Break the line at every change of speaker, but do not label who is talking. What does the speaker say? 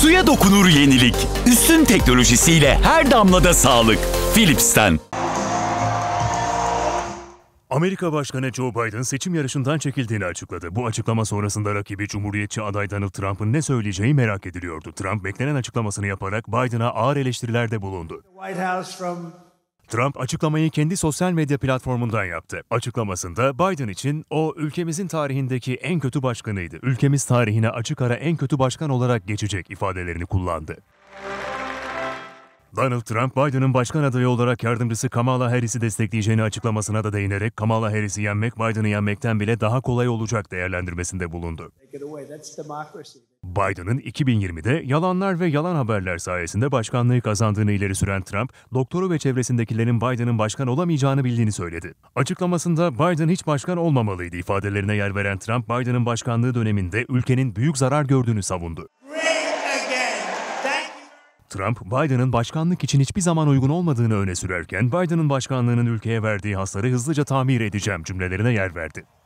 Suya dokunur yenilik. Üstün teknolojisiyle her damlada sağlık. Philips'ten. Amerika Başkanı Joe Biden seçim yarışından çekildiğini açıkladı. Bu açıklama sonrasında rakibi Cumhuriyetçi aday Donald Trump'ın ne söyleyeceği merak ediliyordu. Trump beklenen açıklamasını yaparak Biden'a ağır eleştirilerde bulundu. Trump açıklamayı kendi sosyal medya platformundan yaptı. Açıklamasında Biden için o ülkemizin tarihindeki en kötü başkanıydı. Ülkemiz tarihine açık ara en kötü başkan olarak geçecek ifadelerini kullandı. Donald Trump, Biden'ın başkan adayı olarak yardımcısı Kamala Harris'i destekleyeceğini açıklamasına da değinerek Kamala Harris'i yenmek Biden'ı yenmekten bile daha kolay olacak değerlendirmesinde bulundu. Biden'ın 2020'de yalanlar ve yalan haberler sayesinde başkanlığı kazandığını ileri süren Trump, doktoru ve çevresindekilerin Biden'ın başkan olamayacağını bildiğini söyledi. Açıklamasında Biden hiç başkan olmamalıydı ifadelerine yer veren Trump, Biden'ın başkanlığı döneminde ülkenin büyük zarar gördüğünü savundu. Trump, Biden'ın başkanlık için hiçbir zaman uygun olmadığını öne sürerken, Biden'ın başkanlığının ülkeye verdiği hasarı hızlıca tamir edeceğim cümlelerine yer verdi.